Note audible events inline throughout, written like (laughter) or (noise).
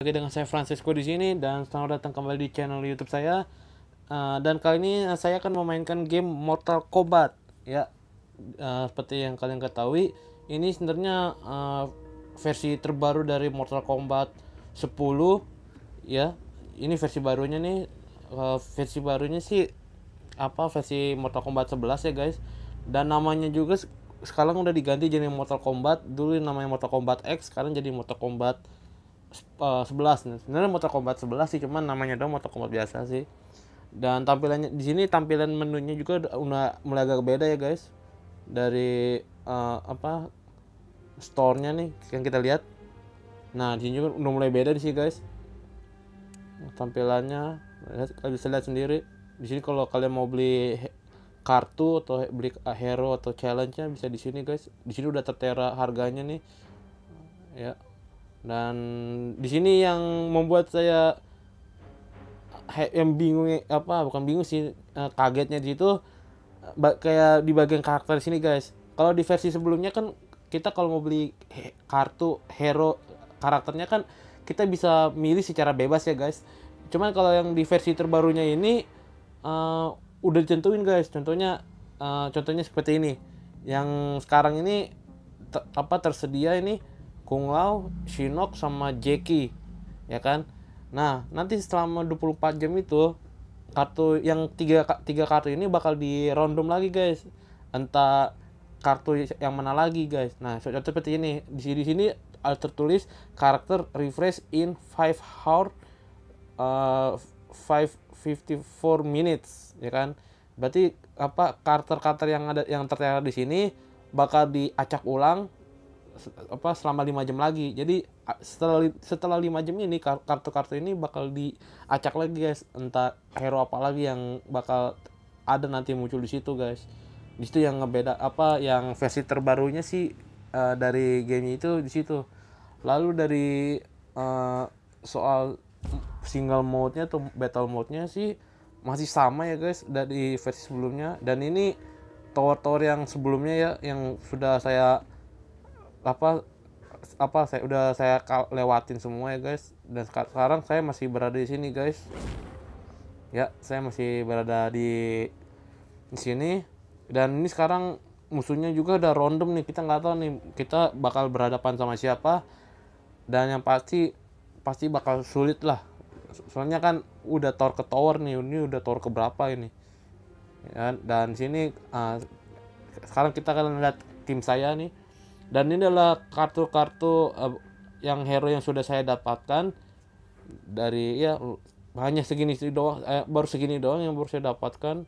lagi dengan saya Francisco di sini dan selamat datang kembali di channel YouTube saya. Uh, dan kali ini eh, saya akan memainkan game Mortal Kombat ya. Uh, seperti yang kalian ketahui, ini sebenarnya uh, versi terbaru dari Mortal Kombat 10 ya. Ini versi barunya nih. Uh, versi barunya sih apa versi Mortal Kombat 11 ya guys. Dan namanya juga sekarang udah diganti jadi Mortal Kombat. Dulu namanya Mortal Kombat X, sekarang jadi Mortal Kombat Eh, sebelas, 11 sebenarnya motor Kombat 11 sih cuman namanya doang motor Kombat biasa sih dan tampilannya di sini tampilan menunya juga udah mulai agak beda ya guys dari uh, apa store-nya nih yang kita lihat nah di sini juga udah mulai beda sih guys tampilannya lihat kalian bisa lihat sendiri di sini kalau kalian mau beli kartu atau beli eh, hero atau challenge-nya bisa di sini guys di sini udah tertera harganya nih ya dan di sini yang membuat saya yang bingung apa bukan bingung sih eh, kagetnya di situ kayak di bagian karakter sini guys kalau di versi sebelumnya kan kita kalau mau beli kartu hero karakternya kan kita bisa milih secara bebas ya guys cuman kalau yang di versi terbarunya ini uh, udah dicentuin guys contohnya uh, contohnya seperti ini yang sekarang ini apa tersedia ini Kung Lao, Shinok sama Jackie, ya kan nah nanti selama 24 jam itu kartu yang tiga tiga kartu ini bakal di random lagi guys entah kartu yang mana lagi guys nah contoh seperti ini di sini di sini tertulis karakter refresh in 5 hour uh, eh, 554 minutes ya kan berarti apa karakter-karakter yang ada yang tertera di sini bakal diacak ulang apa selama lima jam lagi jadi setelah setelah lima jam ini kartu-kartu ini bakal diacak lagi guys entah hero apa lagi yang bakal ada nanti muncul di situ guys di situ yang ngebeda apa yang versi terbarunya sih uh, dari game itu di situ lalu dari uh, soal single mode-nya atau battle mode-nya sih masih sama ya guys dari versi sebelumnya dan ini tower-tower yang sebelumnya ya yang sudah saya apa apa saya udah saya lewatin semua ya guys dan sekarang saya masih berada di sini guys ya saya masih berada di di sini dan ini sekarang musuhnya juga udah random nih kita nggak tahu nih kita bakal berhadapan sama siapa dan yang pasti pasti bakal sulit lah soalnya kan udah tower ke tower nih ini udah tower ke berapa ini ya, kan? dan sini uh, sekarang kita akan lihat tim saya nih dan ini adalah kartu-kartu uh, yang hero yang sudah saya dapatkan dari ya hanya segini doang eh, baru segini doang yang baru saya dapatkan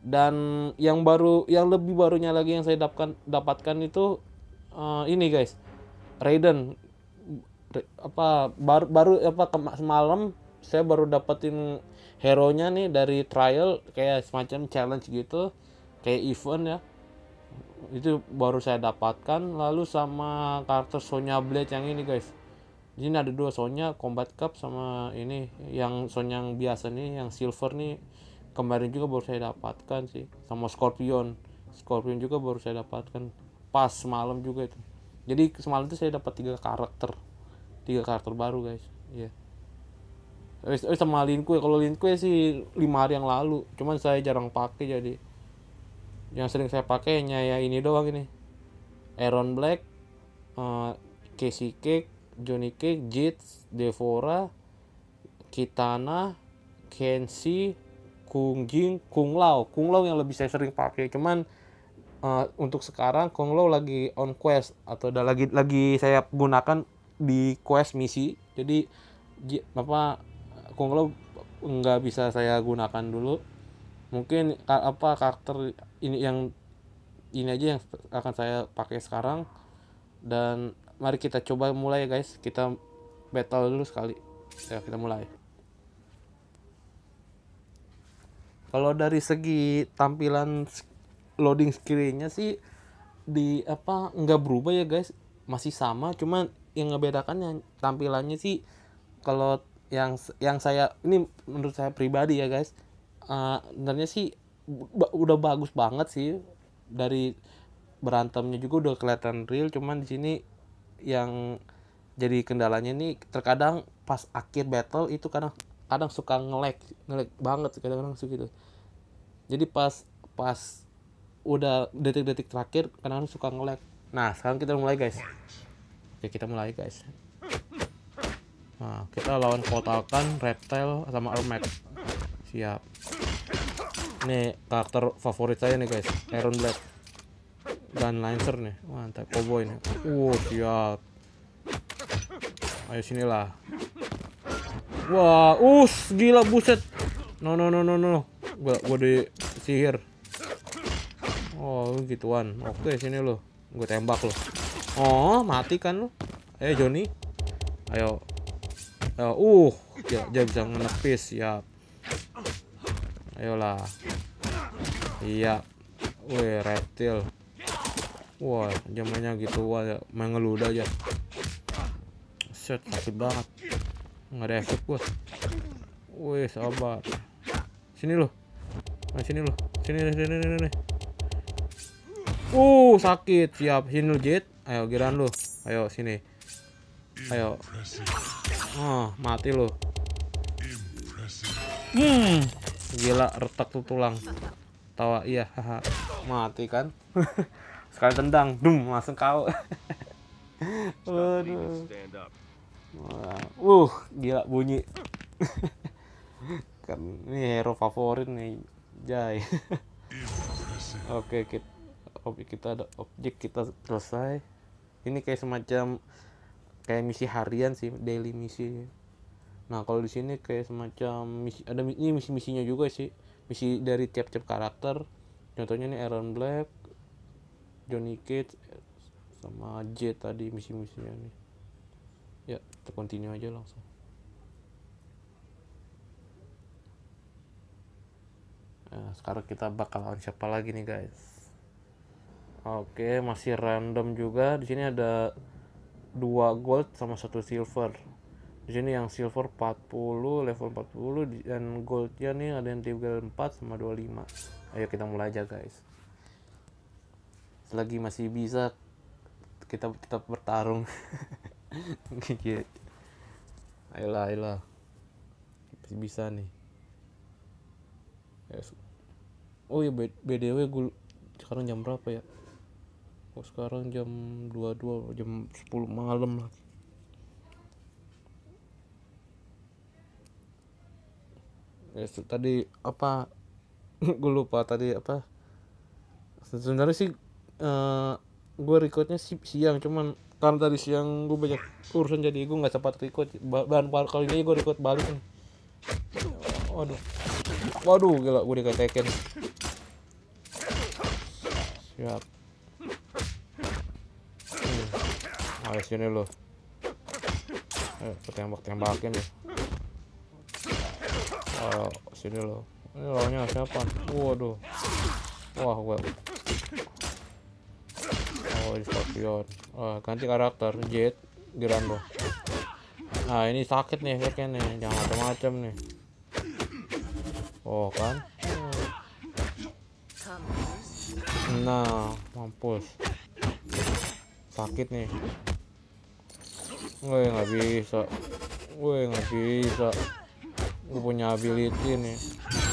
dan yang baru yang lebih barunya lagi yang saya dapatkan dapatkan itu uh, ini guys Raiden Re, apa baru baru apa semalam saya baru dapetin hero nya nih dari trial kayak semacam challenge gitu kayak event ya itu baru saya dapatkan lalu sama karakter Sonya Blade yang ini guys di sini ada dua Sonya Combat Cup sama ini yang Sonya yang biasa nih yang silver nih kemarin juga baru saya dapatkan sih sama Scorpion Scorpion juga baru saya dapatkan pas semalam juga itu jadi semalam itu saya dapat tiga karakter tiga karakter baru guys ya yeah. Oh, sama Linkue, Kalau Linkue sih lima hari yang lalu. Cuman saya jarang pakai jadi yang sering saya pakainya ya ini doang ini Aaron Black uh, Casey Cake Johnny Cake Jits Devora Kitana Kenshi Kung Jing Kung Lao Kung Lao yang lebih saya sering pakai cuman uh, untuk sekarang Kung Lao lagi on quest atau udah lagi lagi saya gunakan di quest misi jadi apa Kung Lao nggak bisa saya gunakan dulu mungkin apa karakter ini yang ini aja yang akan saya pakai sekarang dan mari kita coba mulai ya guys kita battle dulu sekali ya kita mulai kalau dari segi tampilan loading screennya sih di apa nggak berubah ya guys masih sama cuman yang ngebedakan yang tampilannya sih kalau yang yang saya ini menurut saya pribadi ya guys uh, sih ba udah bagus banget sih dari berantemnya juga udah kelihatan real cuman di sini yang jadi kendalanya ini terkadang pas akhir battle itu kadang kadang suka ngelek ngelek banget kadang-kadang suka gitu jadi pas pas udah detik-detik terakhir kadang-kadang suka ngelek nah sekarang kita mulai guys ya kita mulai guys nah kita lawan kotalkan reptile sama ermac siap ini karakter favorit saya nih guys, Iron Blade. Dan Lancer nih, mantap cowboy nih. oh, siap. Ayo sinilah. Wah, us uh, gila buset. No no no no no. Gua gua di sihir. Oh, gituan. Oke, okay, sini lo. Gue tembak lo. Oh, mati kan lo. Eh, Joni. Ayo. Ayo, eh, uh, ya, dia bisa menepis, siap. Ayolah. Iya. Wih, reptil. Wah, zamannya gitu wah ya. main ngeluda aja. Set sakit banget. Enggak ada efek gua. Wih, sabar. Sini loh. Nah, sini loh. Sini sini sini sini. Uh, sakit. Siap. Sini lo, Jet. Ayo, giran lo, Ayo sini. Ayo. Oh, mati lo, Hmm. Gila retak tuh tulang tawa iya haha. mati kan (laughs) sekali tendang dum langsung kau (laughs) Uh, gila bunyi. (laughs) kan ini hero favorit nih, Jai. Oke, okay, kita objek kita ada objek kita selesai. Ini kayak semacam kayak misi harian sih, daily misi. Nah, kalau di sini kayak semacam misi ada ini misi-misinya juga sih misi dari tiap-tiap karakter contohnya nih Aaron Black Johnny Cage sama J tadi misi-misinya nih ya kita continue aja langsung nah sekarang kita bakal lawan siapa lagi nih guys oke masih random juga di sini ada dua gold sama satu silver di sini yang silver 40 level 40 dan goldnya nih ada yang 4 sama 25 ayo kita mulai aja guys selagi masih bisa kita tetap bertarung (laughs) iya. ayolah ayolah masih bisa nih yes. oh ya btw gue sekarang jam berapa ya oh sekarang jam 22 jam 10 malam lagi ya, tadi apa (laughs) gue lupa tadi apa sebenarnya sih uh, eh, gue recordnya si siang cuman karena tadi siang gue banyak urusan jadi gue nggak sempat record dan kali ini gue record balik nih waduh waduh gila gue dikatakan siap hmm. ayo sini lo ayo tembak tembakin ya Ayo, sini lo. Ini lawannya siapa? Waduh. Wah, gue. Oh, ini Scorpion. Oh, ganti karakter. Jet. Girando. Nah, ini sakit nih efeknya nih. Jangan macam-macam nih. Oh, kan? Nah, mampus. Sakit nih. Gue nggak bisa. Gue nggak bisa. Gue punya ability nih.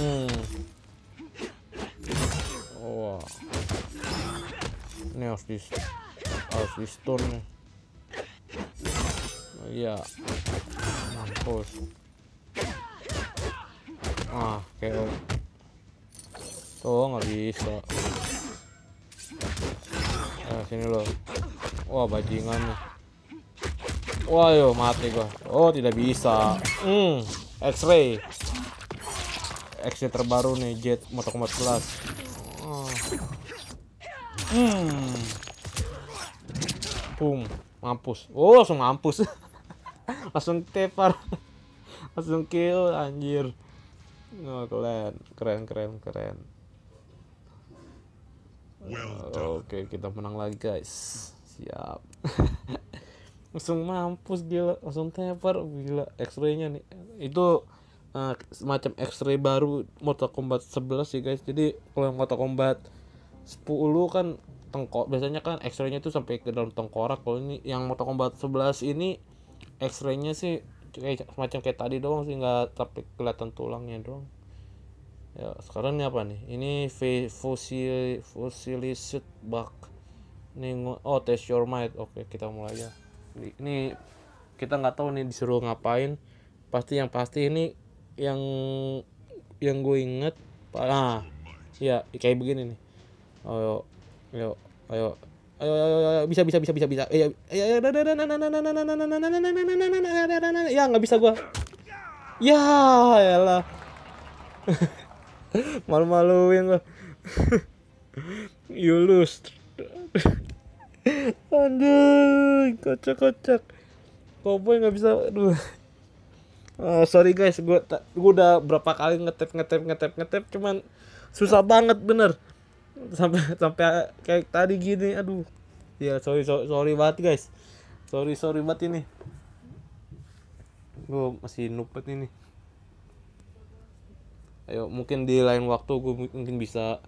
Hmm. Oh, wow. Ini harus di harus di stun nih. Oh, iya. Mampus. Ah, kayak Tuh nggak bisa. Nah, sini loh. Wah, bajingan nih. Wah, yo mati gua. Oh, tidak bisa. Hmm. X-ray. X-ray terbaru nih Jet Moto Kombat 11. Hmm. Boom, mampus. Oh, langsung mampus. (laughs) langsung tepar. (laughs) langsung kill anjir. Oh, keren, keren, keren, keren. Oke, kita menang lagi, guys. Siap. (laughs) langsung mampus gila langsung tepar gila X-ray-nya nih itu uh, semacam X-ray baru Mortal Kombat 11 sih guys jadi kalau Mortal Kombat 10 kan tengkok biasanya kan X-ray-nya tuh sampai ke dalam tengkorak kalau ini yang Mortal Kombat 11 ini X-ray-nya sih kayak semacam kayak tadi doang sih nggak tapi kelihatan tulangnya doang ya sekarang ini apa nih ini fosil fosilisit bug nih oh test your might oke kita mulai ya ini kita nggak tahu nih disuruh ngapain pasti yang pasti ini yang yang gue inget nah ya kayak begini nih ayo ayo ayo ayo ayo bisa bisa bisa bisa bisa bisa ayo ayo ayo ayo ayo ayo ayo ayo ayo ayo ayo ayo Aduh, kocak-kocak. Koboy nggak bisa, aduh. Oh, sorry guys, gue gue udah berapa kali ngetep ngetep ngetep ngetep, cuman susah banget bener. Sampai sampai kayak tadi gini, aduh. Ya sorry sorry, sorry banget guys. Sorry sorry banget ini. Gue masih nupet ini. Ayo mungkin di lain waktu gue mungkin bisa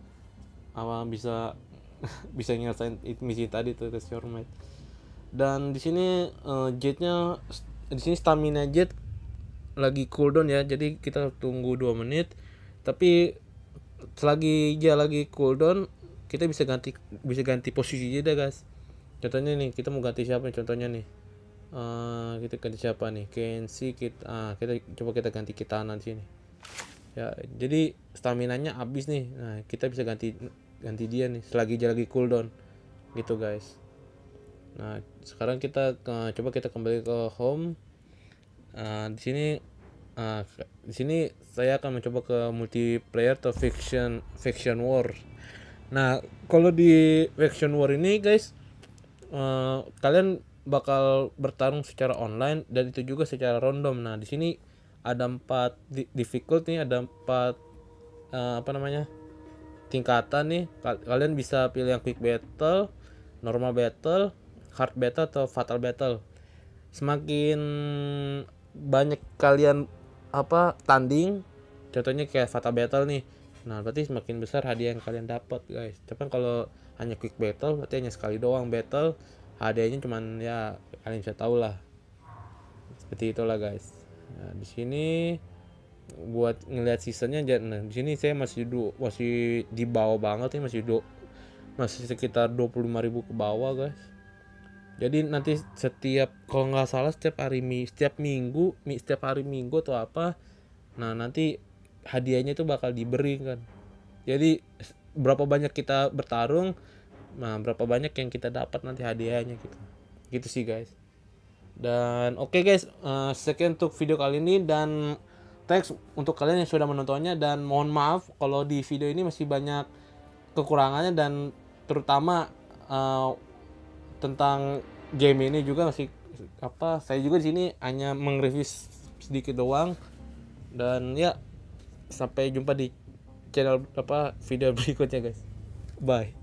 apa bisa (laughs) bisa nyelesain misi tadi tuh your might dan di sini uh, eh, jetnya di sini stamina jet lagi cooldown ya jadi kita tunggu dua menit tapi selagi dia lagi cooldown kita bisa ganti bisa ganti posisi jeda guys contohnya nih kita mau ganti siapa nih contohnya nih uh, kita ganti siapa nih Kenshi kita ah, kita coba kita ganti kita nanti nih ya jadi stamina nya habis nih nah kita bisa ganti ganti dia nih selagi dia lagi cooldown gitu guys nah sekarang kita ke, eh, coba kita kembali ke home uh, di sini uh, di sini saya akan mencoba ke multiplayer atau fiction fiction war nah kalau di fiction war ini guys uh, kalian bakal bertarung secara online dan itu juga secara random nah di sini ada empat difficult nih ada empat uh, apa namanya tingkatan nih kalian bisa pilih yang quick battle normal battle hard battle atau fatal battle semakin banyak kalian apa tanding contohnya kayak fatal battle nih nah berarti semakin besar hadiah yang kalian dapat guys tapi kalau hanya quick battle berarti hanya sekali doang battle hadiahnya cuman ya kalian bisa tahu lah seperti itulah guys nah, di sini buat ngelihat seasonnya aja nah di sini saya masih du masih di bawah banget nih masih do masih sekitar 25.000 ribu ke bawah guys jadi nanti setiap kalau nggak salah setiap hari mi setiap minggu mi setiap hari minggu atau apa nah nanti hadiahnya itu bakal diberi kan jadi berapa banyak kita bertarung nah berapa banyak yang kita dapat nanti hadiahnya gitu gitu sih guys dan oke okay guys uh, sekian untuk video kali ini dan teks untuk kalian yang sudah menontonnya dan mohon maaf kalau di video ini masih banyak kekurangannya dan terutama uh, tentang game ini juga masih apa saya juga di sini hanya mengrevis sedikit doang dan ya sampai jumpa di channel apa video (laughs) berikutnya guys bye